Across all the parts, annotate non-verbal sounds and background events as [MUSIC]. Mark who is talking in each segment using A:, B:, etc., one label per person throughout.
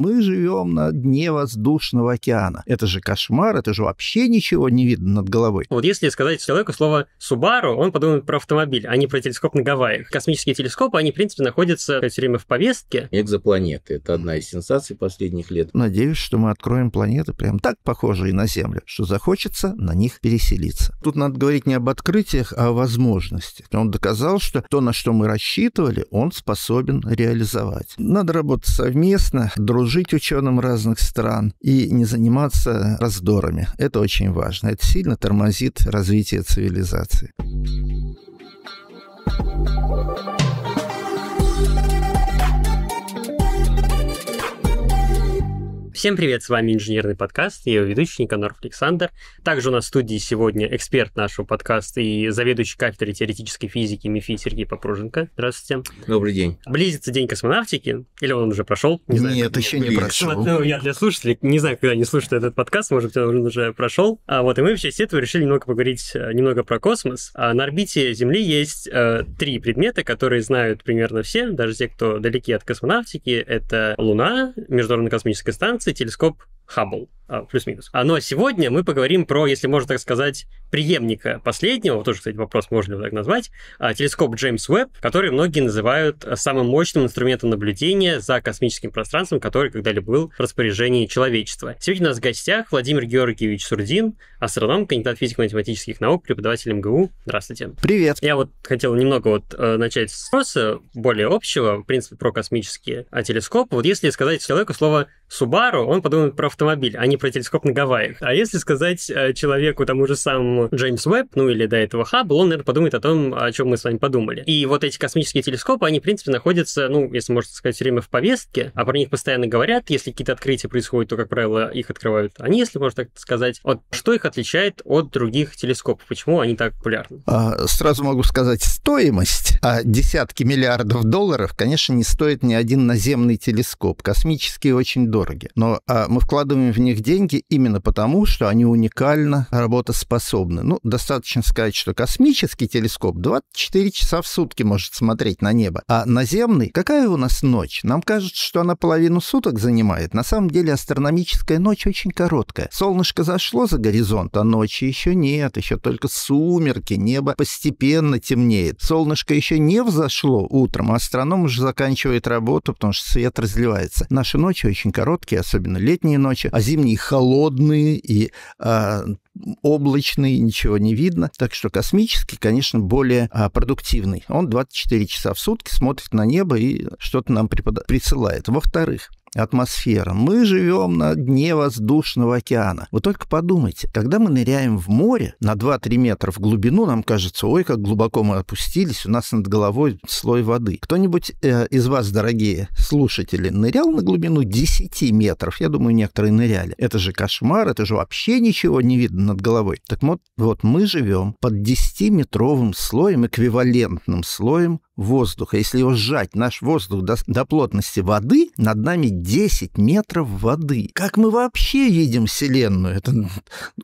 A: Мы живем на дне воздушного океана. Это же кошмар, это же вообще ничего не видно над головой.
B: Вот если сказать человеку слово «Субару», он подумает про автомобиль, а не про телескоп на Гавайях. Космические телескопы, они, в принципе, находятся все время в повестке. Экзопланеты — это одна из сенсаций
A: последних лет. Надеюсь, что мы откроем планеты прям так похожие на Землю, что захочется на них переселиться. Тут надо говорить не об открытиях, а о возможностях. Он доказал, что то, на что мы рассчитывали, он способен реализовать. Надо работать совместно, дружить служить ученым разных стран и не заниматься раздорами. Это очень важно. Это сильно тормозит развитие цивилизации.
B: Всем привет, с вами инженерный подкаст, я его ведущий Никаноров Александр. Также у нас в студии сегодня эксперт нашего подкаста и заведующий кафедрой теоретической физики МИФИ Сергей Попруженко. Здравствуйте. Добрый день. Близится день космонавтики, или он уже прошел?
A: Не знаю, Нет, еще не прошел. ну,
B: я для слушателей, не знаю, когда они слушают этот подкаст, может быть, он уже прошел. А вот и мы в честь этого решили немного поговорить э, немного про космос. А на орбите Земли есть э, три предмета, которые знают примерно все, даже те, кто далеки от космонавтики. Это Луна, Международная космическая станция телескоп Хаббл, плюс-минус. А, но сегодня мы поговорим про, если можно так сказать, преемника последнего, тоже, кстати, вопрос, можно ли так назвать, а, телескоп Джеймс Уэбб, который многие называют а, самым мощным инструментом наблюдения за космическим пространством, который когда-либо был в распоряжении человечества. Сегодня у нас в гостях Владимир Георгиевич Сурдин, астроном, кандидат физико-математических наук, преподаватель МГУ. Здравствуйте. Привет. Я вот хотел немного вот начать с вопроса более общего, в принципе, про космические телескопы. Вот если сказать человеку слово Субару, он подумает про автомобиль, а не про телескоп на Гавайях. А если сказать э, человеку тому же самому Джеймс Уэбб, ну или до этого Хаббл, он, наверное, подумает о том, о чем мы с вами подумали. И вот эти космические телескопы, они, в принципе, находятся, ну, если можно сказать, все время в повестке, а про них постоянно говорят. Если какие-то открытия происходят, то, как правило, их открывают они, если можно так сказать. Вот что их отличает от других телескопов? Почему они так популярны?
A: А, сразу могу сказать, стоимость а десятки миллиардов долларов, конечно, не стоит ни один наземный телескоп. Космические очень дороги. Но а, мы вкладываем вкладываем в них деньги именно потому, что они уникально работоспособны. Ну, достаточно сказать, что космический телескоп 24 часа в сутки может смотреть на небо, а наземный, какая у нас ночь? Нам кажется, что она половину суток занимает. На самом деле астрономическая ночь очень короткая. Солнышко зашло за горизонт, а ночи еще нет, еще только сумерки, небо постепенно темнеет. Солнышко еще не взошло утром, а астроном уже заканчивает работу, потому что свет разливается. Наши ночи очень короткие, особенно летние ночи ночи, а зимние холодные и э, а, облачный, ничего не видно. Так что космический, конечно, более а, продуктивный. Он 24 часа в сутки смотрит на небо и что-то нам препод... присылает. Во-вторых, атмосфера. Мы живем на дне воздушного океана. Вы только подумайте, когда мы ныряем в море на 2-3 метра в глубину, нам кажется, ой, как глубоко мы опустились, у нас над головой слой воды. Кто-нибудь э, из вас, дорогие слушатели, нырял на глубину 10 метров? Я думаю, некоторые ныряли. Это же кошмар, это же вообще ничего не видно над головой. Так вот, вот мы живем под 10-метровым слоем, эквивалентным слоем воздуха, если его сжать, наш воздух до, до плотности воды, над нами 10 метров воды. Как мы вообще видим Вселенную? Это ну,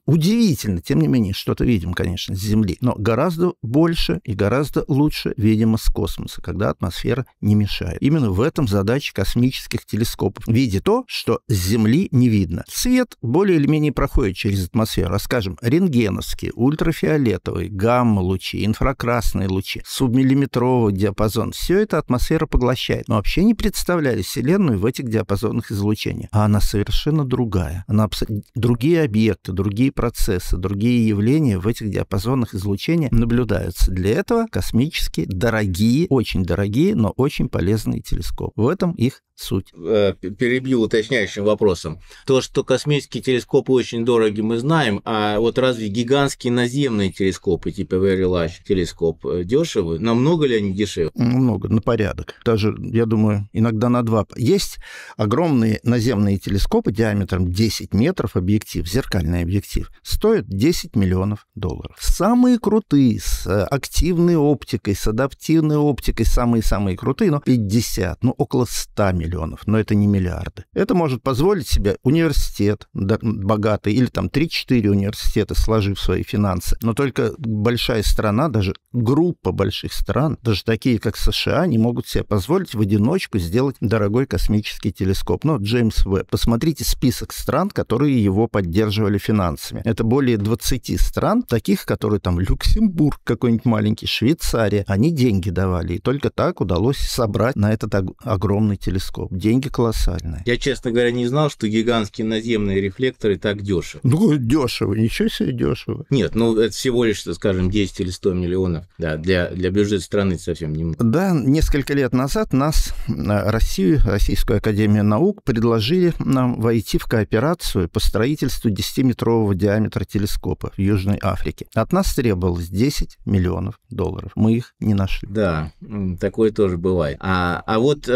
A: удивительно. Тем не менее, что-то видим, конечно, с Земли. Но гораздо больше и гораздо лучше, видимо, с космоса, когда атмосфера не мешает. Именно в этом задача космических телескопов. Видит то, что с Земли не видно. Свет более или менее проходит через атмосферу. А, скажем, рентгеновские, ультрафиолетовые, гамма-лучи, инфракрасные лучи, субмиллиметровые диапазон, все это атмосфера поглощает. но вообще не представляли Вселенную в этих диапазонных излучения. А она совершенно другая. Она абс... Другие объекты, другие процессы, другие явления в этих диапазонах излучения наблюдаются. Для этого космические, дорогие, очень дорогие, но очень полезные телескопы. В этом их суть.
C: Э, перебью уточняющим вопросом. То, что космические телескопы очень дороги, мы знаем, а вот разве гигантские наземные телескопы, типа Very Large телескоп, э, дешевы? Намного ли они дешевы? дешевле?
A: Ну, много, на порядок. Даже, я думаю, иногда на два. Есть огромные наземные телескопы диаметром 10 метров объектив, зеркальный объектив. Стоят 10 миллионов долларов. Самые крутые, с э, активной оптикой, с адаптивной оптикой, самые-самые крутые, но 50, ну около 100 миллионов, но это не миллиарды. Это может позволить себе университет богатый или там 3-4 университета, сложив свои финансы. Но только большая страна, даже группа больших стран, даже таких такие как США, не могут себе позволить в одиночку сделать дорогой космический телескоп. Но Джеймс Веб. Посмотрите список стран, которые его поддерживали финансами. Это более 20 стран, таких, которые там Люксембург какой-нибудь маленький, Швейцария. Они деньги давали, и только так удалось собрать на этот огромный телескоп. Деньги колоссальные.
C: Я, честно говоря, не знал, что гигантские наземные рефлекторы так дешево.
A: Ну, дешево, ничего себе дешево.
C: Нет, ну это всего лишь, скажем, 10 или 100 миллионов. Да, для, для бюджета страны совсем удовольствием.
A: Немного. Да, несколько лет назад нас, э, Россию, Российскую Академию Наук, предложили нам войти в кооперацию по строительству 10-метрового диаметра телескопа в Южной Африке. От нас требовалось 10 миллионов долларов. Мы их не нашли. Да,
C: такое тоже бывает. А, а вот э,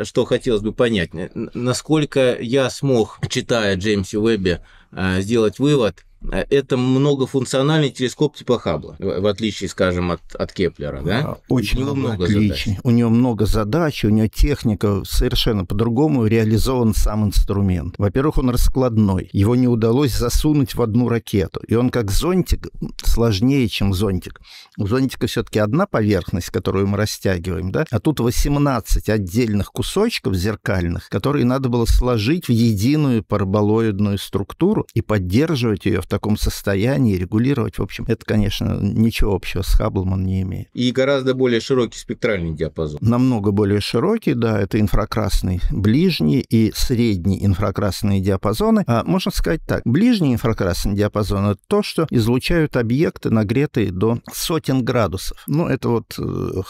C: э, что хотелось бы понять, насколько я смог, читая Джеймса Уэбби, сделать вывод – Э, это многофункциональный телескоп типа Хаббла, в отличие, скажем, от, от Кеплера, да? Очень у него много отличий.
A: Задач. У него много задач, у него техника совершенно по-другому реализован сам инструмент. Во-первых, он раскладной, его не удалось засунуть в одну ракету, и он как зонтик сложнее, чем зонтик. У зонтика все-таки одна поверхность, которую мы растягиваем, да? А тут 18 отдельных кусочков зеркальных, которые надо было сложить в единую параболоидную структуру и поддерживать ее в в таком состоянии, регулировать, в общем, это, конечно, ничего общего с Хабблом он не имеет.
C: И гораздо более широкий спектральный
A: диапазон. Намного более широкий, да, это инфракрасный ближний и средний инфракрасные диапазоны. А можно сказать так, ближний инфракрасный диапазон – это то, что излучают объекты, нагретые до сотен градусов. Ну, это вот э,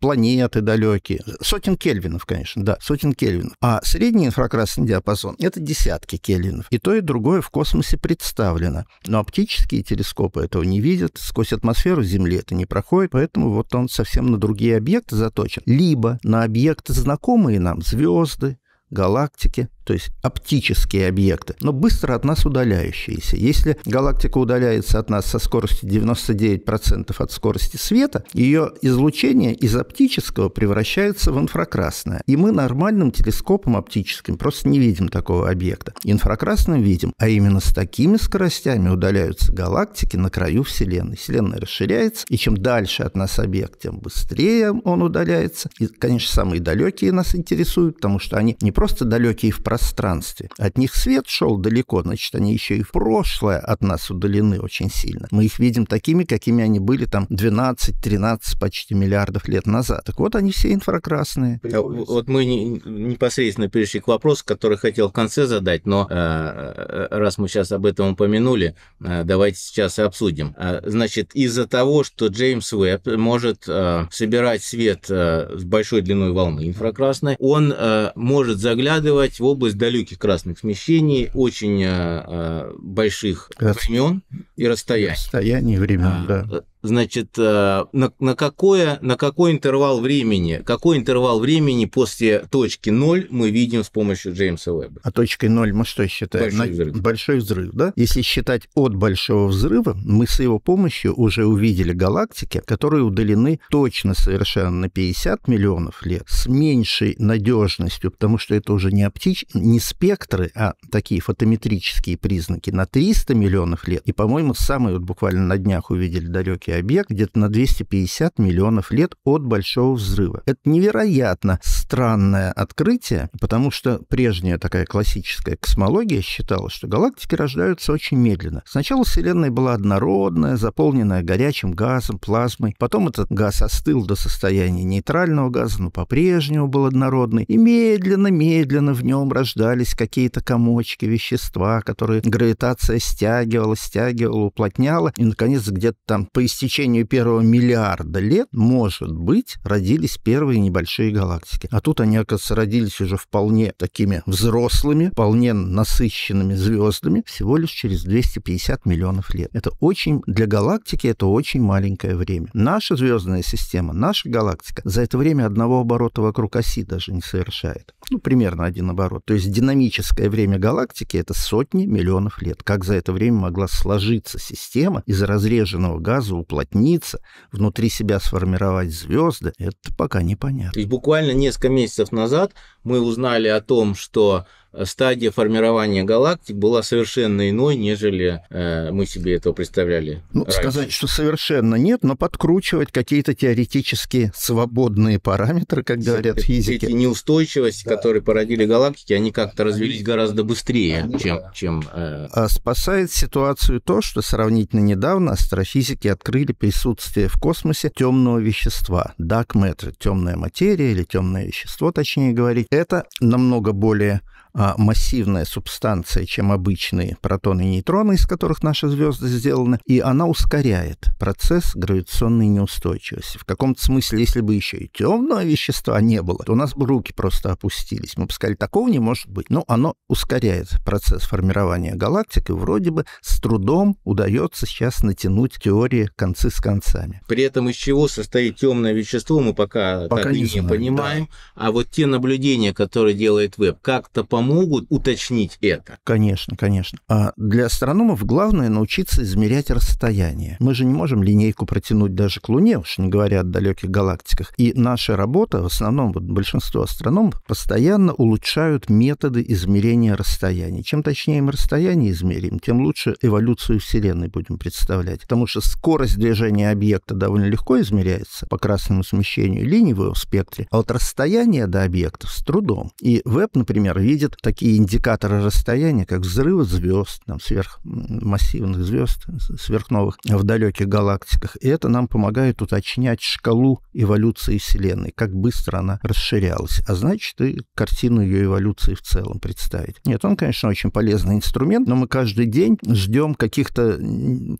A: планеты далекие. Сотен кельвинов, конечно, да, сотен кельвинов. А средний инфракрасный диапазон – это десятки кельвинов. И то, и другое в космосе представлено видно. Но оптические телескопы этого не видят, сквозь атмосферу Земли это не проходит, поэтому вот он совсем на другие объекты заточен. Либо на объекты, знакомые нам, звезды, галактики, то есть оптические объекты, но быстро от нас удаляющиеся. Если галактика удаляется от нас со скоростью 99% от скорости света, ее излучение из оптического превращается в инфракрасное. И мы нормальным телескопом оптическим просто не видим такого объекта. Инфракрасным видим, а именно с такими скоростями удаляются галактики на краю Вселенной. Вселенная расширяется, и чем дальше от нас объект, тем быстрее он удаляется. И, конечно, самые далекие нас интересуют, потому что они не просто просто далекие в пространстве. От них свет шел далеко, значит, они еще и в прошлое от нас удалены очень сильно. Мы их видим такими, какими они были там 12-13 почти миллиардов лет назад. Так вот, они все инфракрасные. Приходится. Э,
C: вот мы не, непосредственно перешли к вопросу, который хотел в конце задать, но э, э раз мы сейчас об этом упомянули, э, давайте сейчас и обсудим. Э, значит, из-за того, что Джеймс Уэбб может э, собирать свет э, с большой длиной волны инфракрасной, он э, может за заглядывать в область далеких красных смещений, очень э, э, больших времен и расстояний.
A: Расстояний времен, а, да
C: значит, э, на, на, какое, на какой интервал времени, какой интервал времени после точки 0 мы видим с помощью Джеймса Веба.
A: А точкой 0 мы что считаем? Большой на, взрыв. Большой взрыв, да? Если считать от большого взрыва, мы с его помощью уже увидели галактики, которые удалены точно совершенно на 50 миллионов лет, с меньшей надежностью, потому что это уже не оптич, не спектры, а такие фотометрические признаки на 300 миллионов лет. И, по-моему, самые вот буквально на днях увидели далекие текущий объект где-то на 250 миллионов лет от Большого взрыва. Это невероятно странное открытие, потому что прежняя такая классическая космология считала, что галактики рождаются очень медленно. Сначала Вселенная была однородная, заполненная горячим газом, плазмой. Потом этот газ остыл до состояния нейтрального газа, но по-прежнему был однородный. И медленно-медленно в нем рождались какие-то комочки вещества, которые гравитация стягивала, стягивала, уплотняла. И, наконец, где-то там по течение первого миллиарда лет, может быть, родились первые небольшие галактики. А тут они, оказывается, родились уже вполне такими взрослыми, вполне насыщенными звездами всего лишь через 250 миллионов лет. Это очень, для галактики это очень маленькое время. Наша звездная система, наша галактика за это время одного оборота вокруг оси даже не совершает. Ну, примерно один оборот. То есть динамическое время галактики это сотни миллионов лет. Как за это время могла сложиться система из разреженного газа, уплотниться, внутри себя сформировать звезды, это пока непонятно.
C: То есть буквально несколько месяцев назад мы узнали о том, что стадия формирования галактик была совершенно иной, нежели э, мы себе этого представляли.
A: Ну, раньше. сказать, что совершенно нет, но подкручивать какие-то теоретически свободные параметры, как говорят эти, физики.
C: Эти неустойчивости, да. которые породили галактики, они как-то развились гораздо быстрее, они,
A: чем... Да. чем э... А спасает ситуацию то, что сравнительно недавно астрофизики открыли присутствие в космосе темного вещества, dark matter, темная материя или темное вещество, точнее говорить. Это намного более а, массивная субстанция, чем обычные протоны и нейтроны, из которых наши звезды сделаны, и она ускоряет процесс гравитационной неустойчивости. В каком-то смысле, если бы еще и темного вещества не было, то у нас бы руки просто опустились. Мы бы сказали, такого не может быть. Но оно ускоряет процесс формирования галактик, и вроде бы с трудом удается сейчас натянуть теории концы с концами.
C: При этом из чего состоит темное вещество, мы пока, пока так не, не знаем, понимаем. Да. А вот те наблюдения, которые делает веб, как-то, по помогут уточнить
A: это. Конечно, конечно. А для астрономов главное научиться измерять расстояние. Мы же не можем линейку протянуть даже к Луне, уж не говоря о далеких галактиках. И наша работа, в основном вот большинство астрономов, постоянно улучшают методы измерения расстояний. Чем точнее мы расстояние измерим, тем лучше эволюцию Вселенной будем представлять. Потому что скорость движения объекта довольно легко измеряется по красному смещению линий в его спектре, а вот расстояние до объектов с трудом. И веб, например, видит существуют такие индикаторы расстояния, как взрывы звезд, там, сверхмассивных звезд, сверхновых в далеких галактиках. И это нам помогает уточнять шкалу эволюции Вселенной, как быстро она расширялась. А значит, и картину ее эволюции в целом представить. Нет, он, конечно, очень полезный инструмент, но мы каждый день ждем каких-то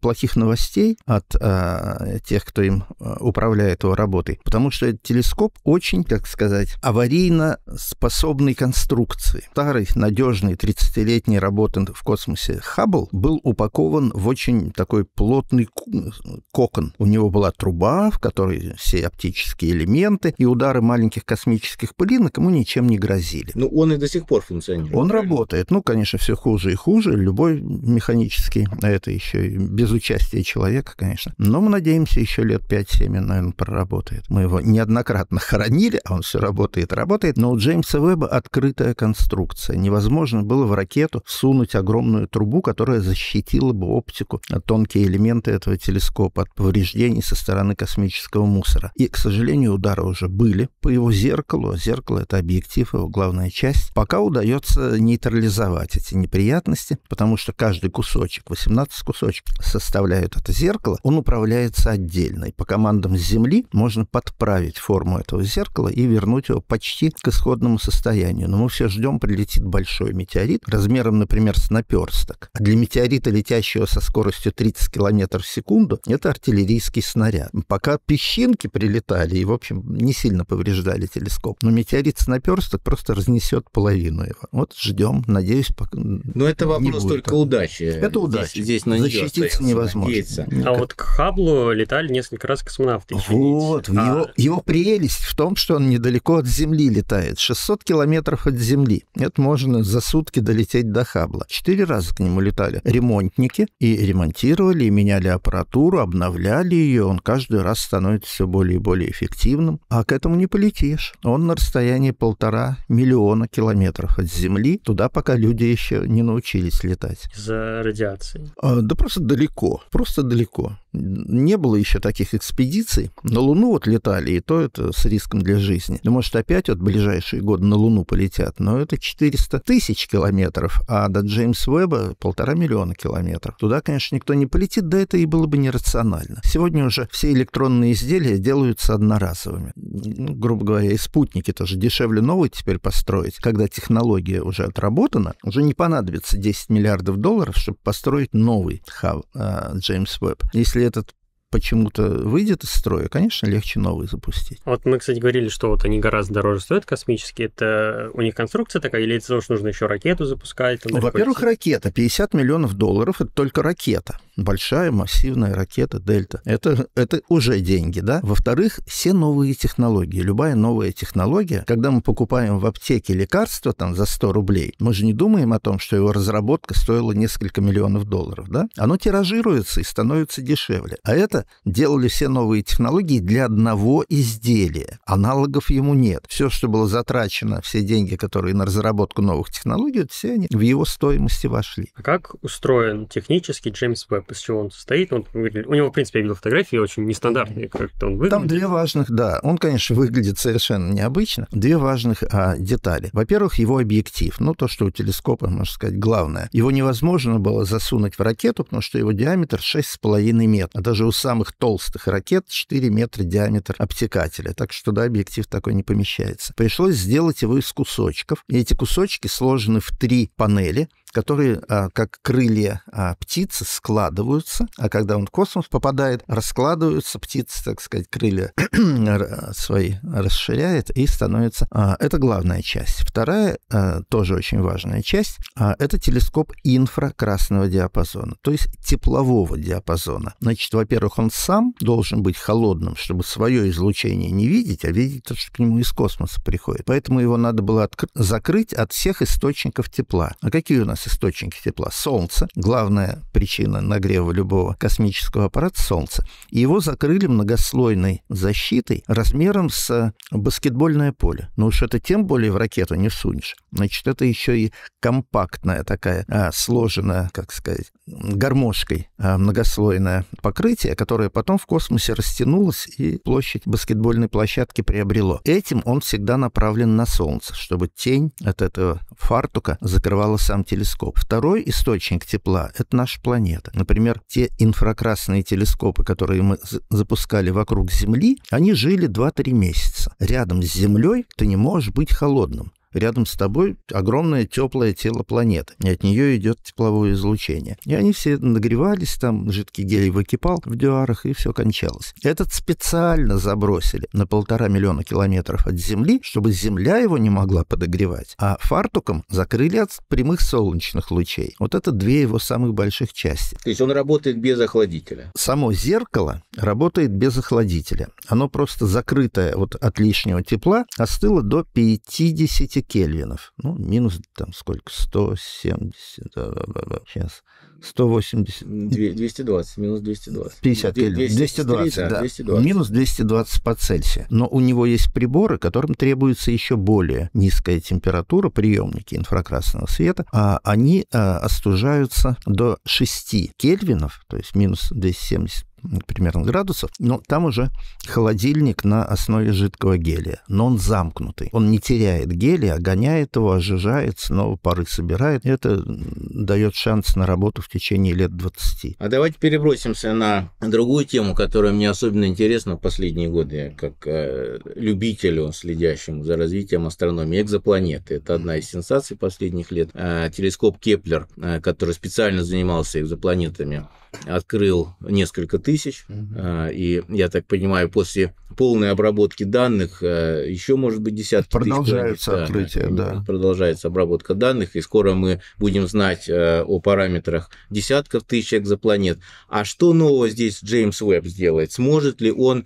A: плохих новостей от а, тех, кто им а, управляет его работой. Потому что телескоп очень, как сказать, аварийно способной конструкции старый, надежный 30-летний работы в космосе Хаббл был упакован в очень такой плотный кокон. У него была труба, в которой все оптические элементы, и удары маленьких космических пылинок ему ничем не грозили.
C: Но ну, он и до сих пор функционирует.
A: Он правильно? работает. Ну, конечно, все хуже и хуже. Любой механический, а это еще и без участия человека, конечно. Но мы надеемся, еще лет 5-7, наверное, проработает. Мы его неоднократно [LAUGHS] хоронили, а он все работает, работает. Но у Джеймса Веба открытая конструкция конструкция. Невозможно было в ракету всунуть огромную трубу, которая защитила бы оптику от а тонкие элементы этого телескопа от повреждений со стороны космического мусора. И, к сожалению, удары уже были по его зеркалу. А зеркало — это объектив, его главная часть. Пока удается нейтрализовать эти неприятности, потому что каждый кусочек, 18 кусочек составляют это зеркало, он управляется отдельно. И по командам с Земли можно подправить форму этого зеркала и вернуть его почти к исходному состоянию. Но мы все ждем прилетающего летит большой метеорит, размером, например, с наперсток. А для метеорита, летящего со скоростью 30 км в секунду, это артиллерийский снаряд. Пока песчинки прилетали и, в общем, не сильно повреждали телескоп. Но метеорит с наперсток просто разнесет половину его. Вот ждем, надеюсь, пока... Но это вопрос не только удачи. Это удача. Здесь, здесь на нее Защититься невозможно. Надеяться. А Никак. вот
B: к Хаблу летали несколько раз космонавты.
A: Вот, а... его, его прелесть в том, что он недалеко от Земли летает, 600 километров от Земли это можно за сутки долететь до Хабла. Четыре раза к нему летали ремонтники и ремонтировали, и меняли аппаратуру, обновляли ее. Он каждый раз становится все более и более эффективным. А к этому не полетишь. Он на расстоянии полтора миллиона километров от Земли, туда пока люди еще не научились летать.
B: За радиацией?
A: А, да просто далеко, просто далеко. Не было еще таких экспедиций. На Луну вот летали, и то это с риском для жизни. Да, может, опять вот ближайшие годы на Луну полетят, но это 400 тысяч километров, а до Джеймс Уэбба полтора миллиона километров. Туда, конечно, никто не полетит, да это и было бы нерационально. Сегодня уже все электронные изделия делаются одноразовыми. Ну, грубо говоря, и спутники тоже дешевле новые теперь построить. Когда технология уже отработана, уже не понадобится 10 миллиардов долларов, чтобы построить новый а, Джеймс Уэбб. Если этот почему-то выйдет из строя, конечно, легче новый запустить.
B: Вот мы, кстати, говорили, что вот они гораздо дороже стоят космические. Это у них конструкция такая, или это нужно еще ракету запускать? Ну, во-первых,
A: ракета. 50 миллионов долларов – это только ракета большая массивная ракета «Дельта». Это, это уже деньги, да? Во-вторых, все новые технологии. Любая новая технология, когда мы покупаем в аптеке лекарство там за 100 рублей, мы же не думаем о том, что его разработка стоила несколько миллионов долларов, да? Оно тиражируется и становится дешевле. А это делали все новые технологии для одного изделия. Аналогов ему нет. Все, что было затрачено, все деньги, которые на разработку новых технологий, все они в его стоимости вошли. А
B: как устроен технически Джеймс Веб? знаю, из чего он состоит. Он, у него, в принципе, я видел фотографии очень нестандартные, как-то он выглядит. Там
A: две важных, да. Он, конечно, выглядит совершенно необычно. Две важных а, детали. Во-первых, его объектив. Ну, то, что у телескопа, можно сказать, главное. Его невозможно было засунуть в ракету, потому что его диаметр 6,5 метра. А даже у самых толстых ракет 4 метра диаметр обтекателя. Так что, да, объектив такой не помещается. Пришлось сделать его из кусочков. И эти кусочки сложены в три панели – которые а, как крылья а, птицы складываются, а когда он в космос попадает, раскладываются птицы, так сказать, крылья [CLEARS THROAT] свои расширяет и становится... А, это главная часть. Вторая, тоже очень важная часть, это телескоп инфракрасного диапазона, то есть теплового диапазона. Значит, во-первых, он сам должен быть холодным, чтобы свое излучение не видеть, а видеть то, что к нему из космоса приходит. Поэтому его надо было закрыть от всех источников тепла. А какие у нас нас источники тепла. Солнце. Главная причина нагрева любого космического аппарата — Солнце. И его закрыли многослойной защитой размером с баскетбольное поле. Ну уж это тем более в ракету не сунешь. Значит, это еще и компактная такая, а, сложенная, как сказать, гармошкой а, многослойное покрытие, которое потом в космосе растянулось и площадь баскетбольной площадки приобрело. Этим он всегда направлен на Солнце, чтобы тень от этого фартука закрывала сам телескоп телескоп. Второй источник тепла — это наша планета. Например, те инфракрасные телескопы, которые мы запускали вокруг Земли, они жили 2-3 месяца. Рядом с Землей ты не можешь быть холодным. Рядом с тобой огромное теплое тело планеты, и от нее идет тепловое излучение. И они все нагревались, там жидкий гелий выкипал в дюарах, и все кончалось. Этот специально забросили на полтора миллиона километров от Земли, чтобы Земля его не могла подогревать, а фартуком закрыли от прямых солнечных лучей. Вот это две его самых больших части.
C: То есть он работает без охладителя?
A: Само зеркало работает без охладителя. Оно просто закрытое вот от лишнего тепла остыло до 50 кельвинов. Ну, минус там сколько? 170, да, да, да, да. сейчас. 180. 220, минус 220. 50 кельвинов. 220, 3, да. 220. Минус 220 по Цельсию. Но у него есть приборы, которым требуется еще более низкая температура, приемники инфракрасного света. А они э, остужаются до 6 кельвинов, то есть минус 270 примерно градусов, но там уже холодильник на основе жидкого гелия, но он замкнутый. Он не теряет гелия, а гоняет его, ожижает, снова пары собирает. Это дает шанс на работу в течение лет 20.
C: А давайте перебросимся на другую тему, которая мне особенно интересна в последние годы, как э, любителю, следящему за развитием астрономии экзопланеты. Это одна из сенсаций последних лет. Э, телескоп Кеплер, э, который специально занимался экзопланетами, открыл несколько тысяч тысяч. Угу. И я так понимаю, после полной обработки данных а, еще может быть десятки продолжается тысяч. Продолжается открытие, да, да. Продолжается обработка данных, и скоро мы будем знать а, о параметрах десятков тысяч экзопланет. А что нового здесь Джеймс Уэбб сделает? Сможет ли он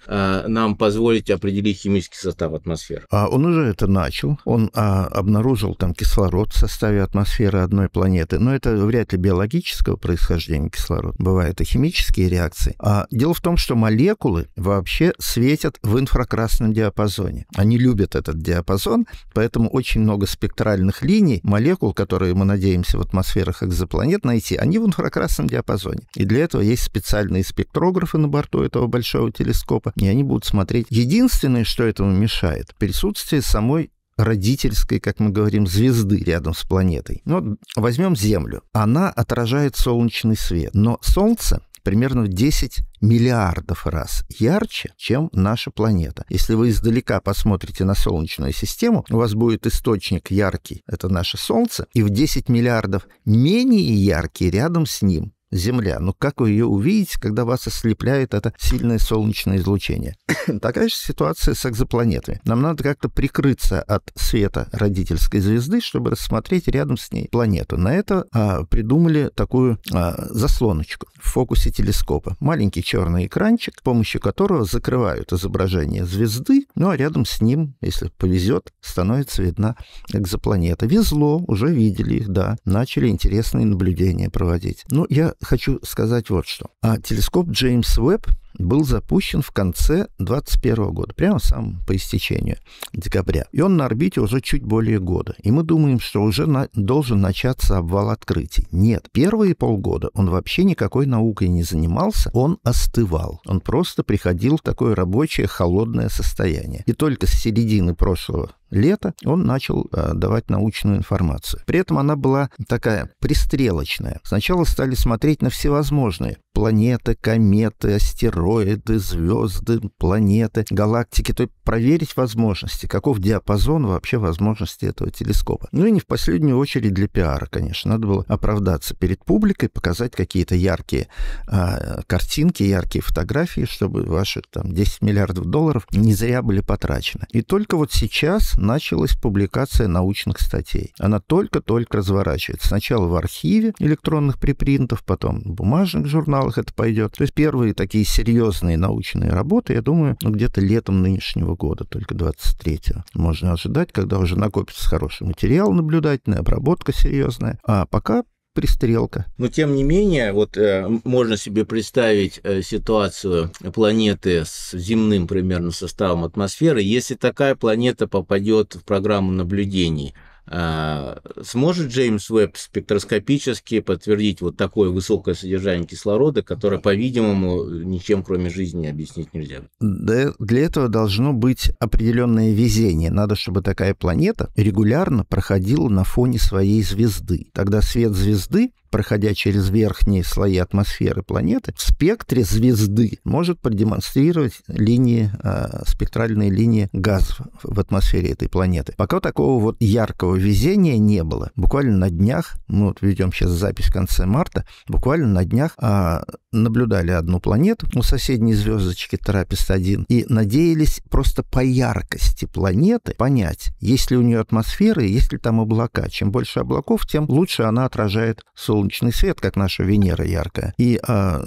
C: нам позволить определить химический состав атмосферы?
A: А он уже это начал. Он а, обнаружил там кислород в составе атмосферы одной планеты. Но это вряд ли биологического происхождения кислород. Бывают и химические реакции. А а, дело в том, что молекулы вообще светят в инфракрасном диапазоне. Они любят этот диапазон, поэтому очень много спектральных линий молекул, которые мы надеемся в атмосферах экзопланет найти, они в инфракрасном диапазоне. И для этого есть специальные спектрографы на борту этого большого телескопа, и они будут смотреть. Единственное, что этому мешает, присутствие самой родительской, как мы говорим, звезды рядом с планетой. Ну, вот возьмем Землю. Она отражает солнечный свет. Но Солнце примерно в 10 миллиардов раз ярче, чем наша планета. Если вы издалека посмотрите на Солнечную систему, у вас будет источник яркий, это наше Солнце, и в 10 миллиардов менее яркий рядом с ним Земля. Но как вы ее увидите, когда вас ослепляет это сильное солнечное излучение? [COUGHS] Такая же ситуация с экзопланетами. Нам надо как-то прикрыться от света родительской звезды, чтобы рассмотреть рядом с ней планету. На это а, придумали такую а, заслоночку в фокусе телескопа. Маленький черный экранчик, с помощью которого закрывают изображение звезды, ну а рядом с ним, если повезет, становится видна экзопланета. Везло, уже видели их, да. Начали интересные наблюдения проводить. Ну, я хочу сказать вот что. А телескоп Джеймс Уэбб был запущен в конце 2021 года, прямо сам по истечению декабря. И он на орбите уже чуть более года. И мы думаем, что уже на, должен начаться обвал открытий. Нет, первые полгода он вообще никакой наукой не занимался, он остывал. Он просто приходил в такое рабочее холодное состояние. И только с середины прошлого лета он начал э, давать научную информацию. При этом она была такая пристрелочная. Сначала стали смотреть на всевозможные планеты, кометы, астероиды, звезды, планеты, галактики, то есть проверить возможности, каков диапазон вообще возможности этого телескопа. Ну и не в последнюю очередь для пиара, конечно. Надо было оправдаться перед публикой, показать какие-то яркие а, картинки, яркие фотографии, чтобы ваши там 10 миллиардов долларов не зря были потрачены. И только вот сейчас началась публикация научных статей. Она только-только разворачивается. Сначала в архиве электронных припринтов, потом в бумажных журналах это пойдет. То есть первые такие серьезные научные работы, я думаю, ну, где-то летом нынешнего года, только 23-го. Можно ожидать, когда уже накопится хороший материал наблюдательный, обработка серьезная. А пока пристрелка.
C: Но тем не менее, вот э, можно себе представить э, ситуацию планеты с земным примерно составом атмосферы, если такая планета попадет в программу наблюдений – а, сможет Джеймс Уэбб спектроскопически подтвердить вот такое высокое содержание кислорода, которое, по-видимому, ничем кроме жизни объяснить нельзя?
A: Да, для этого должно быть определенное везение. Надо, чтобы такая планета регулярно проходила на фоне своей звезды. Тогда свет звезды проходя через верхние слои атмосферы планеты, в спектре звезды может продемонстрировать линии, э, спектральные линии газов в атмосфере этой планеты. Пока такого вот яркого такого везения не было. Буквально на днях, мы вот ведем сейчас запись в конце марта, буквально на днях а, наблюдали одну планету у соседней звездочки Трапест-1 и надеялись просто по яркости планеты понять, есть ли у нее атмосфера и есть ли там облака. Чем больше облаков, тем лучше она отражает солнечный свет, как наша Венера яркая. И а,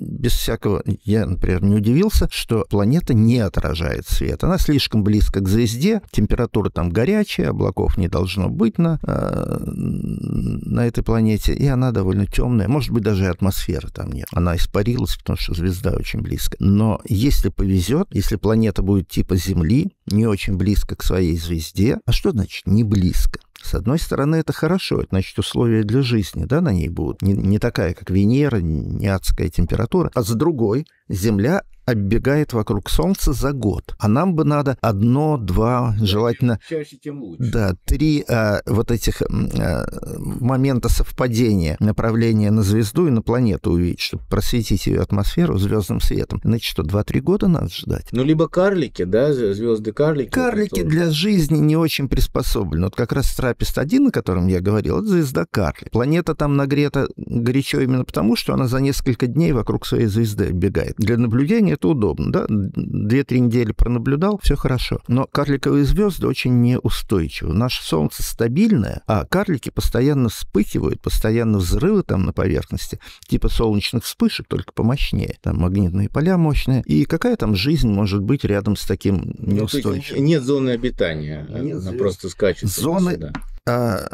A: без всякого, я, например, не удивился, что планета не отражает свет. Она слишком близко к звезде, температура там горячая, облаков не должно быть на, э, на этой планете, и она довольно темная. Может быть, даже и атмосферы там нет. Она испарилась, потому что звезда очень близко. Но если повезет, если планета будет типа Земли, не очень близко к своей звезде, а что значит не близко? С одной стороны, это хорошо, это значит, условия для жизни да, на ней будут не, не такая, как Венера, не адская температура. А с другой, Земля оббегает вокруг Солнца за год. А нам бы надо одно, два, желательно... Чаще, тем лучше. Да, три а, вот этих а, момента совпадения направления на звезду и на планету увидеть, чтобы просветить ее атмосферу звездным светом. Значит, что, два-три года надо ждать? Ну, либо карлики, да, звезды карлики. Карлики для жизни не очень приспособлены. Вот как раз Трапест-1, о котором я говорил, это звезда карлик. Планета там нагрета горячо именно потому, что она за несколько дней вокруг своей звезды бегает. Для наблюдения это удобно, да, две-три недели пронаблюдал, все хорошо. Но карликовые звезды очень неустойчивы. Наше Солнце стабильное, а карлики постоянно вспыхивают, постоянно взрывы там на поверхности, типа солнечных вспышек, только помощнее. Там магнитные поля мощные. И какая там жизнь может быть рядом с таким ну, неустойчивым?
C: Нет зоны обитания, Нет, она просто скачет. Зоны,
A: а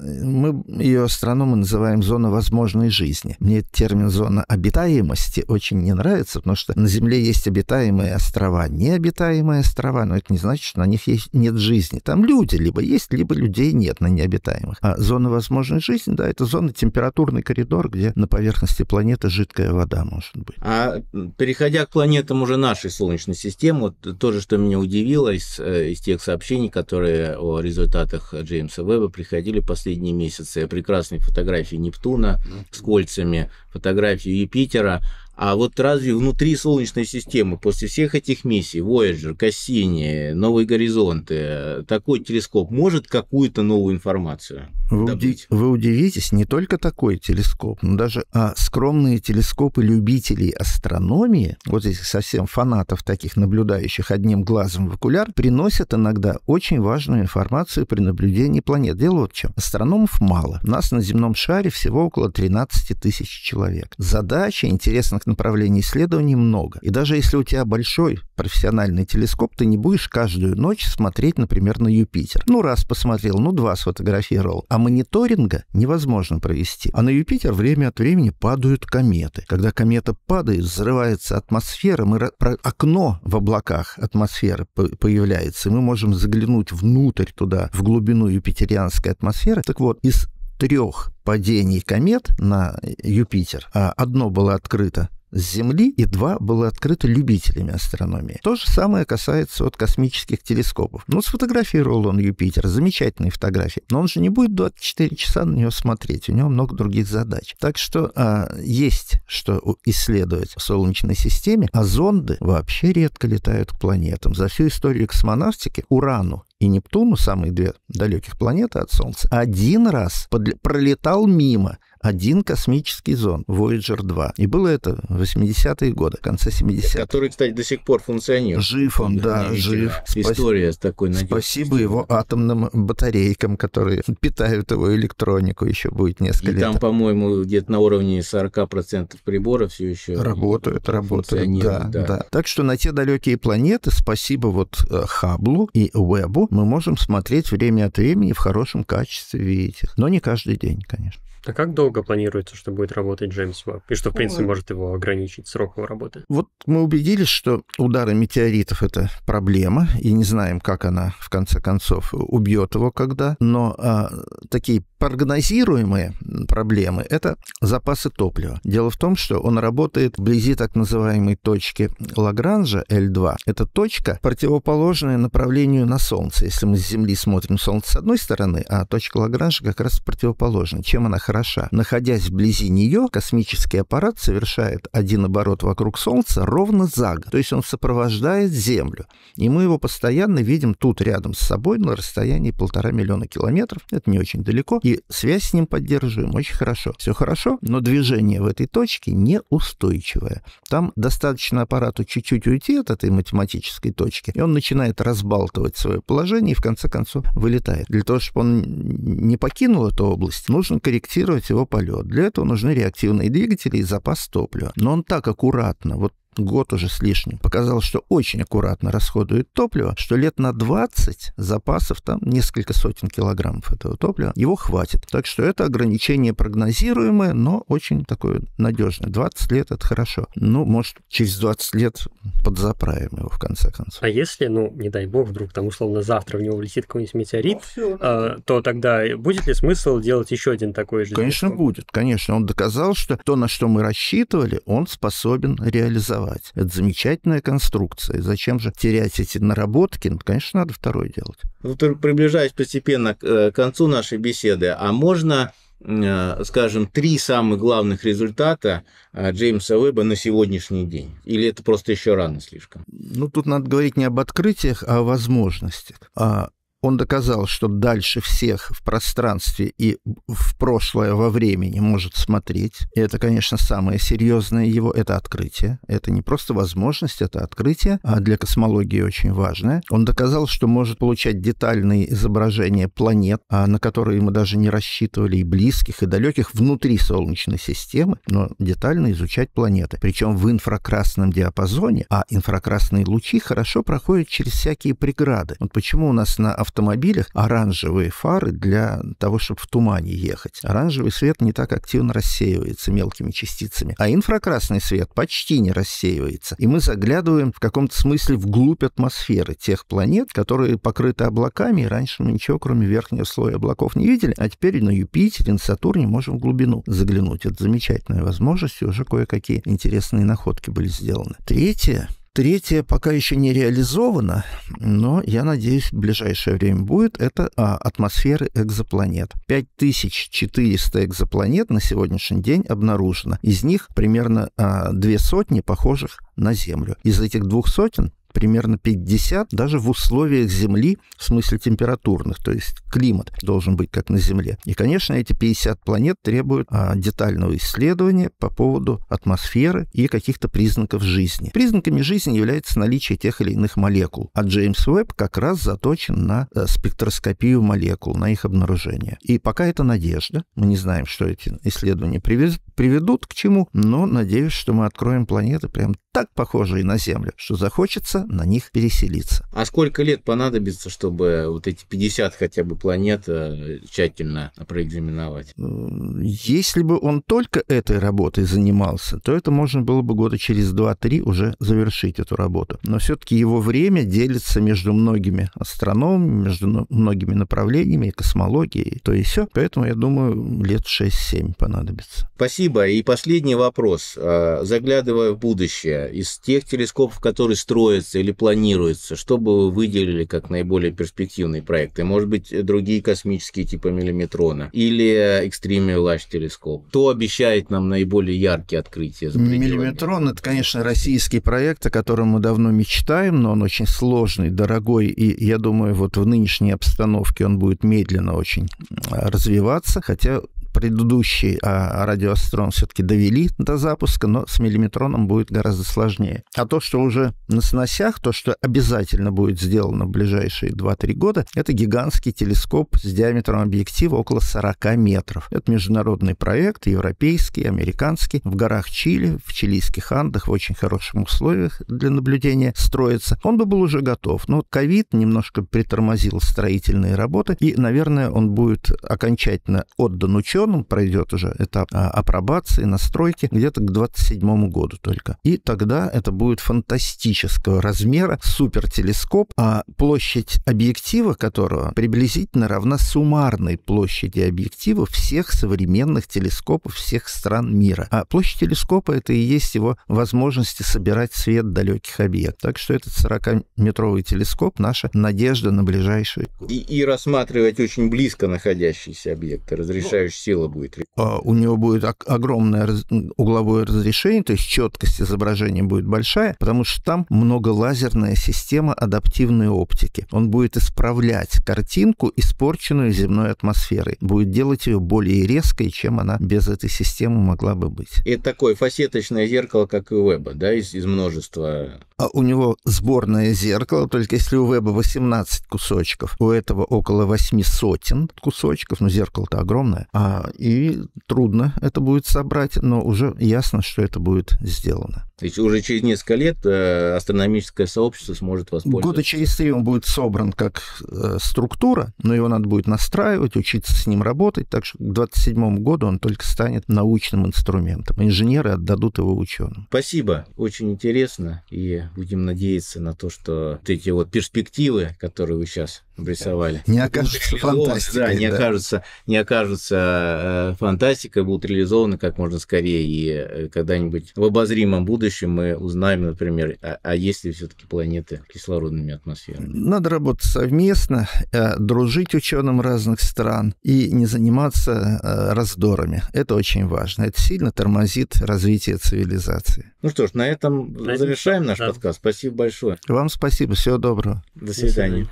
A: мы ее страну мы называем зона возможной жизни. Мне термин зона обитаемости очень не нравится, потому что на Земле есть обитаемые острова, необитаемые острова, но это не значит, что на них есть, нет жизни. Там люди либо есть, либо людей нет на необитаемых. А зона возможной жизни, да, это зона температурный коридор, где на поверхности планеты жидкая вода может быть. А
C: переходя к планетам уже нашей Солнечной системы, вот тоже что меня удивило из, э, из тех сообщений, которые о результатах Джеймса Вебба, веба приходили последние месяцы. Прекрасные фотографии Нептуна с кольцами, фотографии Юпитера. А вот разве внутри Солнечной системы, после всех этих миссий, Voyager, Cassini, Новые горизонты, такой телескоп может какую-то новую информацию?
A: Вы, уди- вы удивитесь, не только такой телескоп, но даже а, скромные телескопы любителей астрономии, вот этих совсем фанатов таких, наблюдающих одним глазом в окуляр, приносят иногда очень важную информацию при наблюдении планет. Дело вот в чем. Астрономов мало. У нас на земном шаре всего около 13 тысяч человек. Задач интересных направлений исследований много. И даже если у тебя большой профессиональный телескоп, ты не будешь каждую ночь смотреть, например, на Юпитер. Ну, раз посмотрел, ну, два сфотографировал. А мониторинга невозможно провести. А на Юпитер время от времени падают кометы. Когда комета падает, взрывается атмосфера, мы, окно в облаках атмосферы появляется, и мы можем заглянуть внутрь туда, в глубину юпитерианской атмосферы. Так вот, из трех падений комет на Юпитер, а одно было открыто с Земли и два было открыто любителями астрономии. То же самое касается от космических телескопов. Ну, сфотографировал он Юпитер, замечательные фотографии, но он же не будет 24 часа на него смотреть, у него много других задач. Так что а, есть что исследовать в Солнечной системе, а зонды вообще редко летают к планетам. За всю историю космонавтики Урану и Нептуну, самые две далеких планеты от Солнца, один раз подле- пролетал мимо – один космический зон Voyager 2. И было это в 80-е годы, в конце 70-х.
C: Который, кстати, до сих пор функционирует.
A: Жив он, да, да жив. История Спас... такой надежды. Спасибо его атомным батарейкам, которые питают его электронику еще будет несколько и лет. там,
C: по-моему, где-то на уровне 40% приборов все еще
A: работают, работают, да, да, да. Так что на те далекие планеты, спасибо вот э, Хаблу и Вебу, мы можем смотреть время от времени в хорошем качестве, видеть их. Но не каждый день, конечно.
B: А как долго планируется, что будет работать Джеймс Веб? И что, в принципе, Ой. может его ограничить срок его работы?
A: Вот мы убедились, что удары метеоритов — это проблема, и не знаем, как она, в конце концов, убьет его когда. Но а, такие прогнозируемые проблемы — это запасы топлива. Дело в том, что он работает вблизи так называемой точки Лагранжа, L2. Это точка, противоположная направлению на Солнце. Если мы с Земли смотрим Солнце с одной стороны, а точка Лагранжа как раз противоположна. Чем она хороша? хороша. Находясь вблизи нее, космический аппарат совершает один оборот вокруг Солнца ровно за год. То есть он сопровождает Землю. И мы его постоянно видим тут рядом с собой на расстоянии полтора миллиона километров. Это не очень далеко. И связь с ним поддерживаем очень хорошо. Все хорошо, но движение в этой точке неустойчивое. Там достаточно аппарату чуть-чуть уйти от этой математической точки, и он начинает разбалтывать свое положение и в конце концов вылетает. Для того, чтобы он не покинул эту область, нужно корректировать сбалансировать его полет. Для этого нужны реактивные двигатели и запас топлива. Но он так аккуратно, вот год уже с лишним, показал, что очень аккуратно расходует топливо, что лет на 20 запасов, там несколько сотен килограммов этого топлива, его хватит. Так что это ограничение прогнозируемое, но очень такое надежное. 20 лет — это хорошо. Ну, может, через 20 лет подзаправим его, в конце концов.
B: А если, ну, не дай бог, вдруг там, условно, завтра в него влетит какой-нибудь метеорит, ну, все, э, ну, а, то тогда будет ли смысл делать еще один такой же? Конечно,
A: будет. Конечно. Он доказал, что то, на что мы рассчитывали, он способен реализовать переименовать. Это замечательная конструкция. Зачем же терять эти наработки? Ну, конечно, надо второе делать.
C: Ну, приближаясь постепенно э, к концу нашей беседы, а можно э, скажем, три самых главных результата э, Джеймса Уэбба на сегодняшний день? Или это просто еще рано слишком?
A: Ну, тут надо говорить не об открытиях, а о возможностях. А он доказал, что дальше всех в пространстве и в прошлое во времени может смотреть. И это, конечно, самое серьезное его, это открытие. Это не просто возможность, это открытие, а для космологии очень важное. Он доказал, что может получать детальные изображения планет, а, на которые мы даже не рассчитывали, и близких, и далеких, внутри Солнечной системы, но детально изучать планеты. Причем в инфракрасном диапазоне, а инфракрасные лучи хорошо проходят через всякие преграды. Вот почему у нас на автомобилях оранжевые фары для того, чтобы в тумане ехать. Оранжевый свет не так активно рассеивается мелкими частицами, а инфракрасный свет почти не рассеивается. И мы заглядываем в каком-то смысле вглубь атмосферы тех планет, которые покрыты облаками, и раньше мы ничего, кроме верхнего слоя облаков, не видели, а теперь на Юпитере, на Сатурне можем в глубину заглянуть. Это замечательная возможность, и уже кое-какие интересные находки были сделаны. Третье — Третье пока еще не реализовано, но, я надеюсь, в ближайшее время будет, это а, атмосферы экзопланет. 5400 экзопланет на сегодняшний день обнаружено. Из них примерно а, две сотни похожих на Землю. Из этих двух сотен примерно 50, даже в условиях Земли, в смысле температурных, то есть климат должен быть как на Земле. И, конечно, эти 50 планет требуют а, детального исследования по поводу атмосферы и каких-то признаков жизни. Признаками жизни является наличие тех или иных молекул, а Джеймс Уэбб как раз заточен на э, спектроскопию молекул, на их обнаружение. И пока это надежда, мы не знаем, что эти исследования привез, приведут к чему, но надеюсь, что мы откроем планеты прям так похожие на Землю, что захочется на них переселиться.
C: А сколько лет понадобится, чтобы вот эти 50 хотя бы планет э, тщательно проэкзаменовать?
A: Если бы он только этой работой занимался, то это можно было бы года через 2-3 уже завершить эту работу. Но все-таки его время делится между многими астрономами, между многими направлениями, космологией, то и все. Поэтому, я думаю, лет 6-7 понадобится.
C: Спасибо Спасибо. И последний вопрос. А, заглядывая в будущее, из тех телескопов, которые строятся или планируются, что бы вы выделили как наиболее перспективные проекты? Может быть, другие космические типа миллиметрона или Extreme Large телескоп? Кто обещает нам наиболее яркие открытия?
A: Миллиметрон – это, конечно, российский проект, о котором мы давно мечтаем, но он очень сложный, дорогой, и, я думаю, вот в нынешней обстановке он будет медленно очень а, развиваться, хотя предыдущий а, радиоастрон все-таки довели до запуска, но с миллиметроном будет гораздо сложнее. А то, что уже на сносях, то, что обязательно будет сделано в ближайшие 2-3 года, это гигантский телескоп с диаметром объектива около 40 метров. Это международный проект, европейский, американский, в горах Чили, в чилийских Андах, в очень хороших условиях для наблюдения строится. Он бы был уже готов, но ковид немножко притормозил строительные работы, и, наверное, он будет окончательно отдан учебу, заключен, он пройдет уже этап а, апробации, настройки где-то к 27 году только. И тогда это будет фантастического размера супертелескоп, а площадь объектива которого приблизительно равна суммарной площади объектива всех современных телескопов всех стран мира. А площадь телескопа — это и есть его возможности собирать свет далеких объектов. Так что этот 40-метровый телескоп — наша надежда на ближайшие...
C: И, и рассматривать очень близко находящиеся объекты, ну, разрешающие сила будет.
A: А, у него будет огромное угловое разрешение, то есть четкость изображения будет большая, потому что там многолазерная система адаптивной оптики. Он будет исправлять картинку, испорченную земной атмосферой. Будет делать ее более резкой, чем она без этой системы могла бы быть.
C: Это такое фасеточное зеркало, как и Веба, да, из, из
A: множества. А у него сборное зеркало, только если у Веба 18 кусочков, у этого около 8 сотен кусочков, но ну, зеркало-то огромное, а и трудно это будет собрать, но уже ясно, что это будет сделано.
C: То есть уже через несколько лет э, астрономическое сообщество сможет воспользоваться. Года
A: через три он будет собран как э, структура, но его надо будет настраивать, учиться с ним работать. Так что к 2027 году он только станет научным инструментом. Инженеры отдадут его ученым.
C: Спасибо. Очень интересно. И будем надеяться на то, что вот эти вот перспективы, которые вы сейчас обрисовали. Не окажутся фантастикой. Да, не да. окажутся, не окажутся э, фантастикой, будут реализованы как можно скорее и когда-нибудь в обозримом будущем будущем мы узнаем, например, а, а есть ли все-таки планеты кислородными атмосферами.
A: Надо работать совместно, э, дружить ученым разных стран и не заниматься э, раздорами. Это очень важно. Это сильно тормозит развитие цивилизации.
C: Ну что ж, на этом Спасибо. завершаем наш да. подкаст. Спасибо большое.
A: Вам спасибо. Всего доброго. До свидания.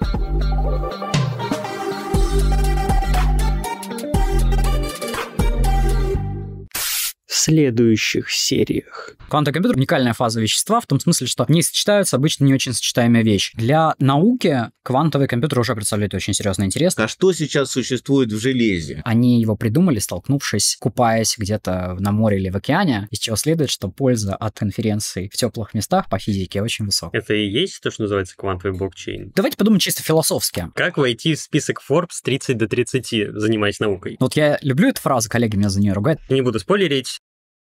C: До свидания.
B: следующих сериях. Квантовый компьютер — уникальная фаза вещества, в том смысле, что не сочетаются обычно не очень сочетаемые вещи. Для науки квантовый компьютер уже представляет очень серьезный интерес.
C: А что сейчас существует в железе?
B: Они его придумали, столкнувшись, купаясь где-то на море или в океане, из чего следует, что польза от конференции в теплых местах по физике очень высока. Это и есть то, что называется квантовый блокчейн? Давайте подумаем чисто философски. Как войти в список Forbes 30 до 30, занимаясь наукой? Вот я люблю эту фразу, коллеги меня за нее ругают. Не буду спойлерить,